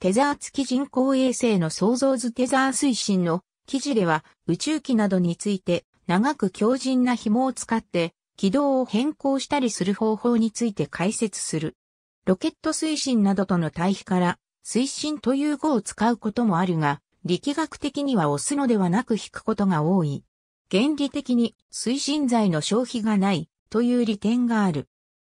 テザー付き人工衛星の創造図テザー推進の記事では宇宙機などについて長く強靭な紐を使って軌道を変更したりする方法について解説する。ロケット推進などとの対比から推進という語を使うこともあるが、力学的には押すのではなく引くことが多い。原理的に推進剤の消費がないという利点がある。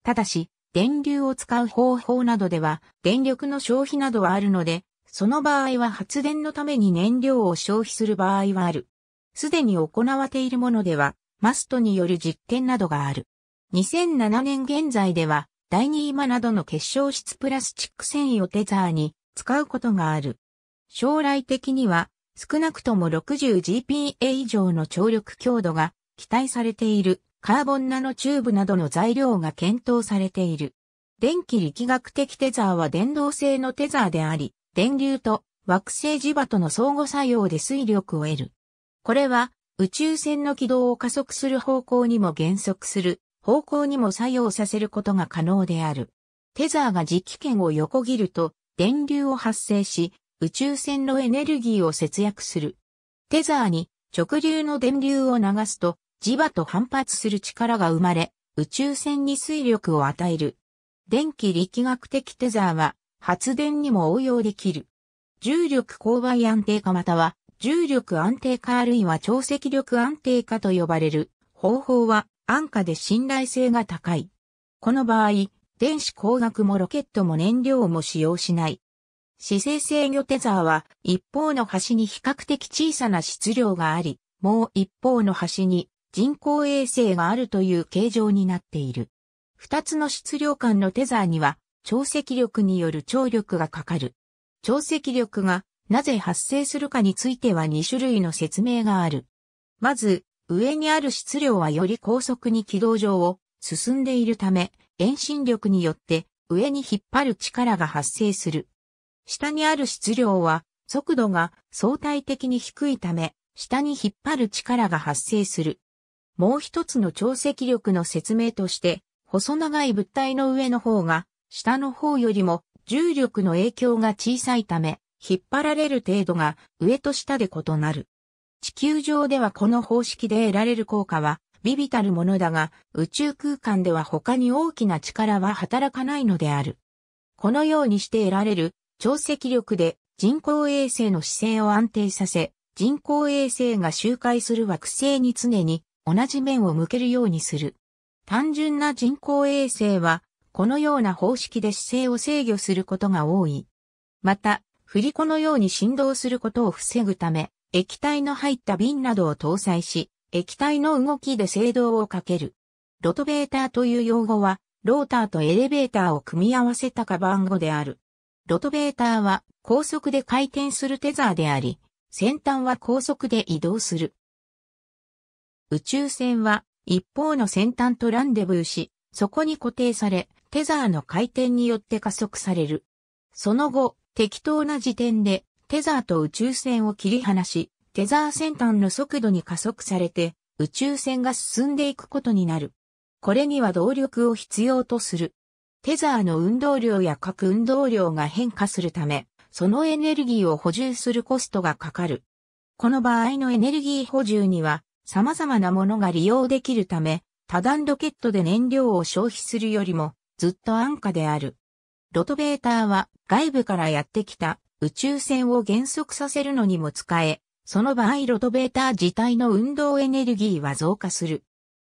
ただし、電流を使う方法などでは、電力の消費などはあるので、その場合は発電のために燃料を消費する場合はある。すでに行われているものでは、マストによる実験などがある。2007年現在では、第2今などの結晶質プラスチック繊維をテザーに使うことがある。将来的には、少なくとも 60GPa 以上の張力強度が期待されているカーボンナノチューブなどの材料が検討されている。電気力学的テザーは電動性のテザーであり、電流と惑星磁場との相互作用で推力を得る。これは宇宙船の軌道を加速する方向にも減速する方向にも作用させることが可能である。テザーが磁気圏を横切ると電流を発生し宇宙船のエネルギーを節約する。テザーに直流の電流を流すと磁場と反発する力が生まれ、宇宙船に水力を与える。電気力学的テザーは発電にも応用できる。重力勾配安定化または重力安定化あるいは潮汐力安定化と呼ばれる方法は安価で信頼性が高い。この場合、電子工学もロケットも燃料も使用しない。姿勢制御テザーは一方の端に比較的小さな質量があり、もう一方の端に人工衛星があるという形状になっている。二つの質量間のテザーには、潮汐力による張力がかかる。潮汐力がなぜ発生するかについては2種類の説明がある。まず、上にある質量はより高速に軌道上を進んでいるため、遠心力によって上に引っ張る力が発生する。下にある質量は速度が相対的に低いため、下に引っ張る力が発生する。もう一つの潮汐力の説明として、細長い物体の上の方が、下の方よりも重力の影響が小さいため、引っ張られる程度が上と下で異なる。地球上ではこの方式で得られる効果は、微々たるものだが、宇宙空間では他に大きな力は働かないのである。このようにして得られる、潮汐力で人工衛星の姿勢を安定させ、人工衛星が周回する惑星に常に同じ面を向けるようにする。単純な人工衛星は、このような方式で姿勢を制御することが多い。また、振り子のように振動することを防ぐため、液体の入った瓶などを搭載し、液体の動きで制動をかける。ロトベーターという用語は、ローターとエレベーターを組み合わせたカバン語である。ロトベーターは高速で回転するテザーであり、先端は高速で移動する。宇宙船は一方の先端とランデブーし、そこに固定され、テザーの回転によって加速される。その後、適当な時点で、テザーと宇宙船を切り離し、テザー先端の速度に加速されて、宇宙船が進んでいくことになる。これには動力を必要とする。テザーの運動量や各運動量が変化するため、そのエネルギーを補充するコストがかかる。この場合のエネルギー補充には、様々なものが利用できるため、多段ロケットで燃料を消費するよりもずっと安価である。ロトベーターは外部からやってきた宇宙船を減速させるのにも使え、その場合ロトベーター自体の運動エネルギーは増加する。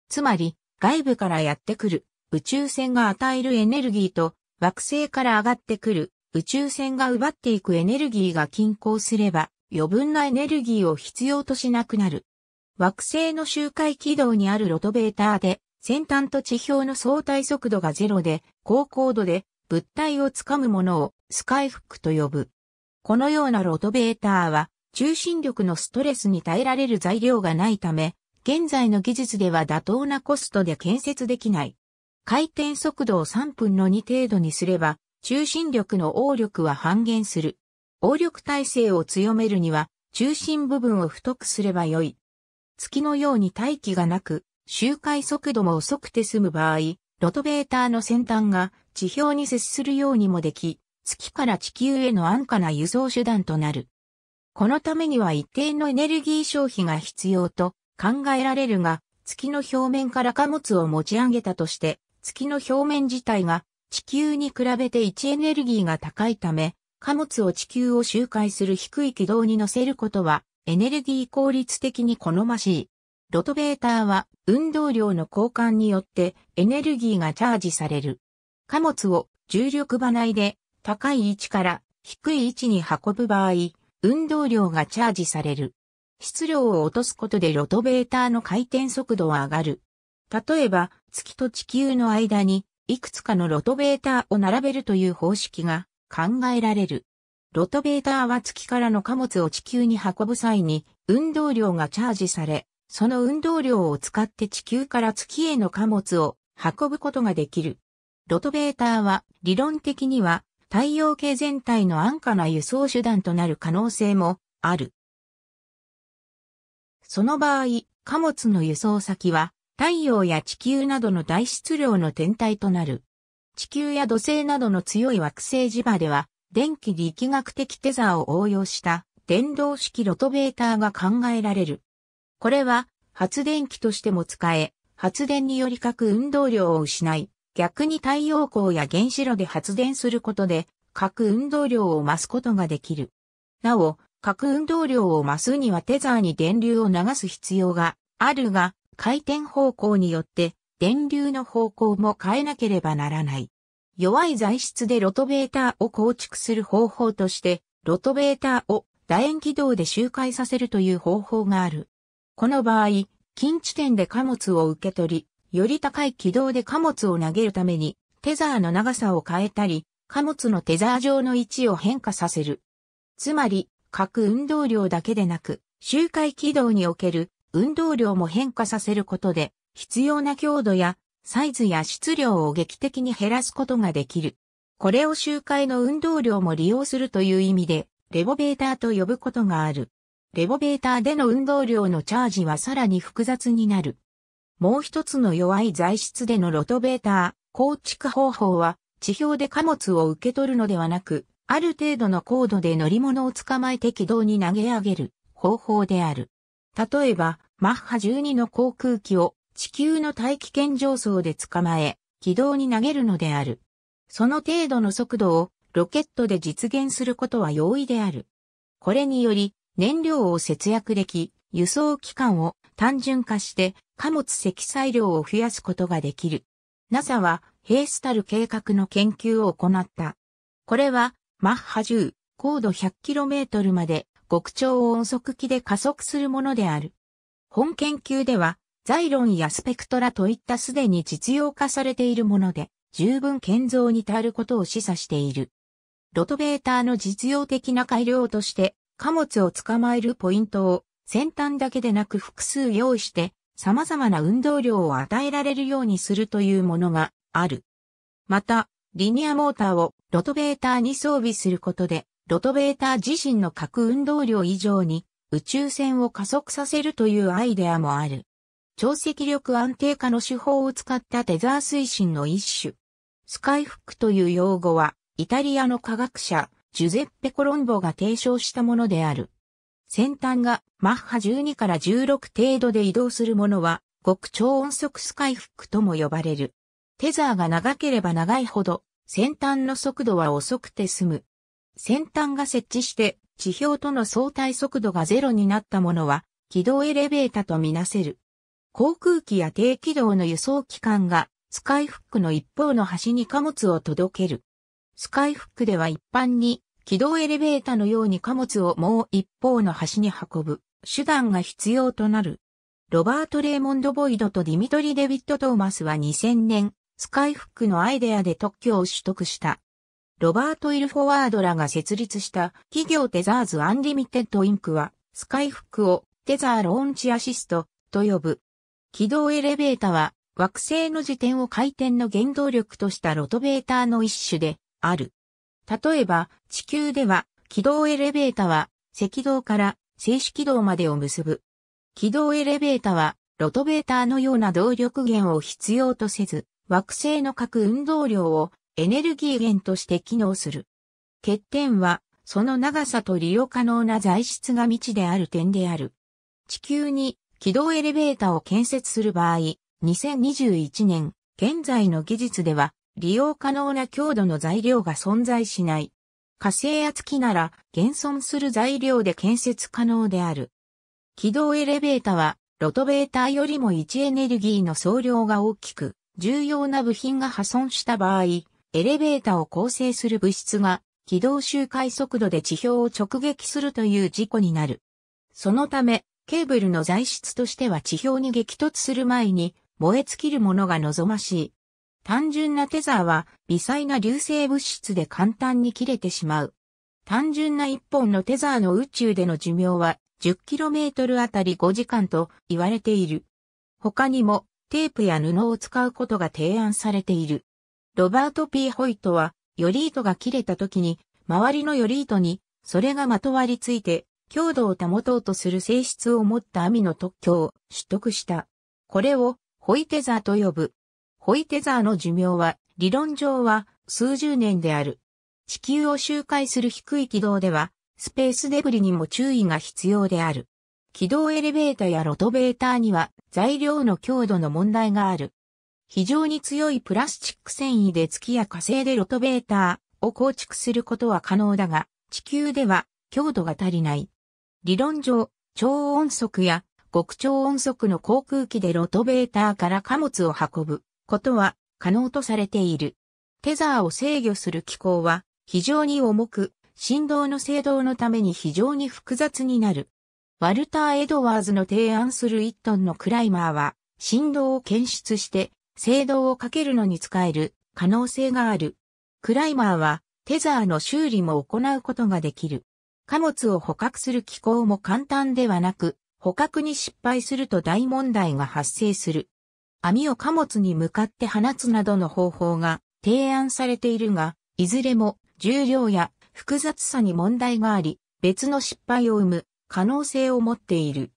つまり外部からやってくる宇宙船が与えるエネルギーと惑星から上がってくる宇宙船が奪っていくエネルギーが均衡すれば余分なエネルギーを必要としなくなる。惑星の周回軌道にあるロトベーターで、先端と地表の相対速度がゼロで、高高度で物体をつかむものをスカイフックと呼ぶ。このようなロトベーターは、中心力のストレスに耐えられる材料がないため、現在の技術では妥当なコストで建設できない。回転速度を3分の2程度にすれば、中心力の応力は半減する。応力体制を強めるには、中心部分を太くすればよい。月のように大気がなく、周回速度も遅くて済む場合、ロトベーターの先端が地表に接するようにもでき、月から地球への安価な輸送手段となる。このためには一定のエネルギー消費が必要と考えられるが、月の表面から貨物を持ち上げたとして、月の表面自体が地球に比べて位置エネルギーが高いため、貨物を地球を周回する低い軌道に乗せることはエネルギー効率的に好ましい。ロトベーターは運動量の交換によってエネルギーがチャージされる。貨物を重力場内で高い位置から低い位置に運ぶ場合、運動量がチャージされる。質量を落とすことでロトベーターの回転速度は上がる。例えば、月と地球の間にいくつかのロトベーターを並べるという方式が考えられる。ロトベーターは月からの貨物を地球に運ぶ際に運動量がチャージされ、その運動量を使って地球から月への貨物を運ぶことができる。ロトベーターは理論的には太陽系全体の安価な輸送手段となる可能性もある。その場合、貨物の輸送先は太陽や地球などの大質量の天体となる。地球や土星などの強い惑星磁場では電気力学的テザーを応用した電動式ロトベーターが考えられる。これは発電機としても使え、発電により各運動量を失い、逆に太陽光や原子炉で発電することで、各運動量を増すことができる。なお、各運動量を増すにはテザーに電流を流す必要があるが、回転方向によって電流の方向も変えなければならない。弱い材質でロトベーターを構築する方法として、ロトベーターを楕円軌道で周回させるという方法がある。この場合、近地点で貨物を受け取り、より高い軌道で貨物を投げるために、テザーの長さを変えたり、貨物のテザー上の位置を変化させる。つまり、各運動量だけでなく、周回軌道における運動量も変化させることで、必要な強度やサイズや質量を劇的に減らすことができる。これを周回の運動量も利用するという意味で、レボベーターと呼ぶことがある。レボベーターでの運動量のチャージはさらに複雑になる。もう一つの弱い材質でのロトベーター、構築方法は、地表で貨物を受け取るのではなく、ある程度の高度で乗り物を捕まえて軌道に投げ上げる方法である。例えば、マッハ12の航空機を地球の大気圏上層で捕まえ、軌道に投げるのである。その程度の速度をロケットで実現することは容易である。これにより、燃料を節約でき、輸送期間を単純化して貨物積載量を増やすことができる。NASA はヘイスタル計画の研究を行った。これはマッハ10、高度 100km まで極超音速機で加速するものである。本研究ではザイロンやスペクトラといったすでに実用化されているもので、十分建造に足ることを示唆している。ロトベーターの実用的な改良として、貨物を捕まえるポイントを先端だけでなく複数用意して、様々な運動量を与えられるようにするというものがある。また、リニアモーターをロトベーターに装備することで、ロトベーター自身の核運動量以上に宇宙船を加速させるというアイデアもある。超積力安定化の手法を使ったテザー推進の一種。スカイフックという用語は、イタリアの科学者、ジュゼッペ・コロンボが提唱したものである。先端がマッハ12から16程度で移動するものは、極超音速スカイフックとも呼ばれる。テザーが長ければ長いほど、先端の速度は遅くて済む。先端が設置して、地表との相対速度がゼロになったものは、軌道エレベータとみなせる。航空機や低軌道の輸送機関がスカイフックの一方の端に貨物を届ける。スカイフックでは一般に軌道エレベーターのように貨物をもう一方の端に運ぶ手段が必要となる。ロバート・レーモンド・ボイドとディミトリ・デビット・トーマスは2000年、スカイフックのアイデアで特許を取得した。ロバート・イルフォワードらが設立した企業テザーズ・アンリミテッド・インクは、スカイフックをテザー・ローンチ・アシストと呼ぶ。軌道エレベータは惑星の自転を回転の原動力としたロトベーターの一種である。例えば地球では軌道エレベータは赤道から静止軌道までを結ぶ。軌道エレベータはロトベーターのような動力源を必要とせず惑星の各運動量をエネルギー源として機能する。欠点はその長さと利用可能な材質が未知である点である。地球に軌道エレベーターを建設する場合、2021年、現在の技術では、利用可能な強度の材料が存在しない。火星圧機なら、現存する材料で建設可能である。軌道エレベータは、ロトベーターよりも位置エネルギーの総量が大きく、重要な部品が破損した場合、エレベーターを構成する物質が軌道周回速度で地表を直撃するという事故になる。そのため、ケーブルの材質としては地表に激突する前に燃え尽きるものが望ましい。単純なテザーは微細な流星物質で簡単に切れてしまう。単純な一本のテザーの宇宙での寿命は 10km あたり5時間と言われている。他にもテープや布を使うことが提案されている。ロバート・ P・ ホイトは、ヨリ糸が切れた時に、周りのヨリ糸に、それがまとわりついて、強度を保とうとする性質を持った網の特許を取得した。これをホイテザーと呼ぶ。ホイテザーの寿命は、理論上は数十年である。地球を周回する低い軌道では、スペースデブリにも注意が必要である。軌道エレベータやロトベーターには材料の強度の問題がある。非常に強いプラスチック繊維で月や火星でロトベーターを構築することは可能だが、地球では強度が足りない。理論上、超音速や極超音速の航空機でロトベーターから貨物を運ぶことは可能とされている。テザーを制御する機構は非常に重く、振動の制動のために非常に複雑になる。ワルター・エドワーズの提案する1トンのクライマーは振動を検出して制動をかけるのに使える可能性がある。クライマーはテザーの修理も行うことができる。貨物を捕獲する機構も簡単ではなく、捕獲に失敗すると大問題が発生する。網を貨物に向かって放つなどの方法が提案されているが、いずれも重量や複雑さに問題があり、別の失敗を生む可能性を持っている。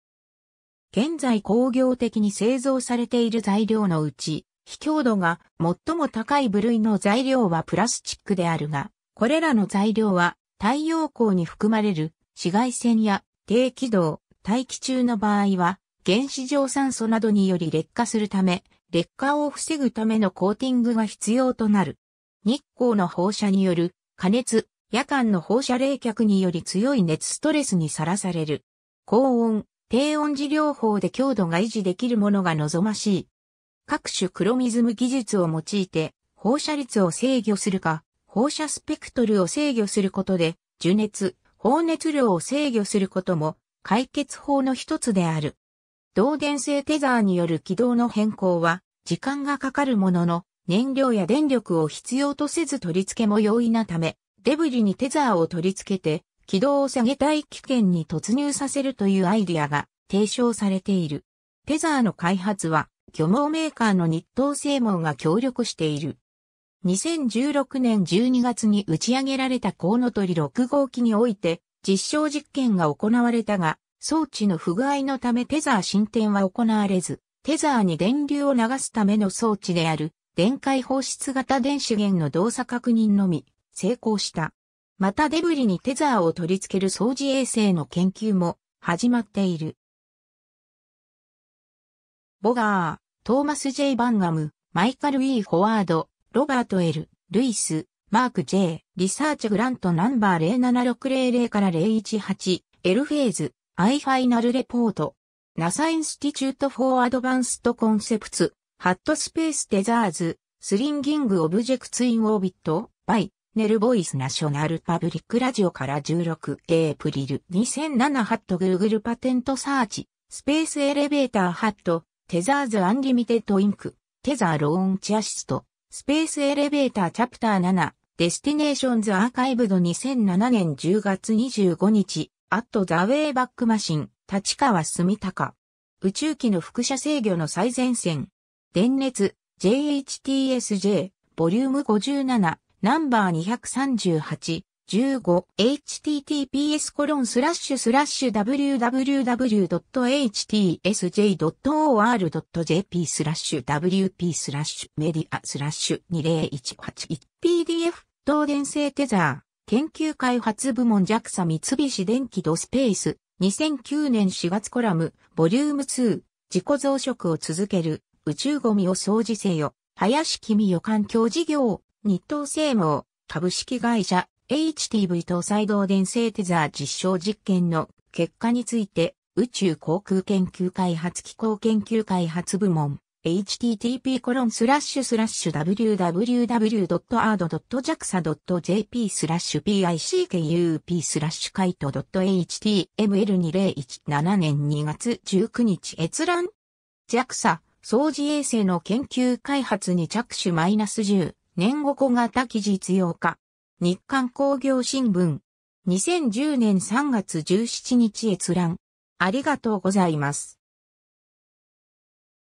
現在工業的に製造されている材料のうち、非強度が最も高い部類の材料はプラスチックであるが、これらの材料は太陽光に含まれる紫外線や低気道、大気中の場合は原子状酸素などにより劣化するため、劣化を防ぐためのコーティングが必要となる。日光の放射による加熱、夜間の放射冷却により強い熱ストレスにさらされる。高温、低温治療法で強度が維持できるものが望ましい。各種クロミズム技術を用いて放射率を制御するか、放射スペクトルを制御することで、受熱、放熱量を制御することも解決法の一つである。導電性テザーによる軌道の変更は、時間がかかるものの、燃料や電力を必要とせず取り付けも容易なため、デブリにテザーを取り付けて、軌道を下げたい危険に突入させるというアイディアが提唱されている。テザーの開発は、漁網メーカーの日東製網が協力している。2016年12月に打ち上げられたコウノトリ6号機において実証実験が行われたが、装置の不具合のためテザー進展は行われず、テザーに電流を流すための装置である電解放出型電子源の動作確認のみ成功した。またデブリにテザーを取り付ける掃除衛星の研究も始まっている。ボガー、トーマス・ジェイバンガム、マイカル・イー・ホワード、ロバート L、ルイス、マーク J、リサーチグラントナンバー07600から018、エルフェーズ、アイファイナルレポート。NASA Institute for Advanced Concepts, Hat Space Tethers, Slinging Objects in Orbit, by, Nel Voice National Public Radio から16エイプリル2007 Hat Google パテントサーチ、スペースエレベーターハット、テザーズアンリミテッドインク、テザーローンチアシスト。スペースエレベーターチャプター7、デスティネーションズアーカイブド2007年10月25日、アットザウェイバックマシン、立川住高。宇宙機の副車制御の最前線。電熱、JHTSJ、ボリューム57、ナンバー238、15https コロンスラッシュスラッシュ www.htsj.or.jp スラッシュ wp スラッシュメディアスラッシュ 20181pdf 東電製テザー研究開発部門 JAXA 三菱電機ドスペース2009年4月コラムボリューム2自己増殖を続ける宇宙ゴミを掃除せよ林君よ環境事業日東生命株式会社 HTV 搭載導電性テザー実証実験の結果について、宇宙航空研究開発機構研究開発部門、http コロンスラッシュスラッシュ www.ard.jaxa.jp スラッシュ picup スラッシュカイト .html2017 年2月19日閲覧 JAXA 掃除衛星の研究開発に着手マイナ -10 年後小型機実用化日刊工業新聞。2010年3月17日閲覧。ありがとうございます。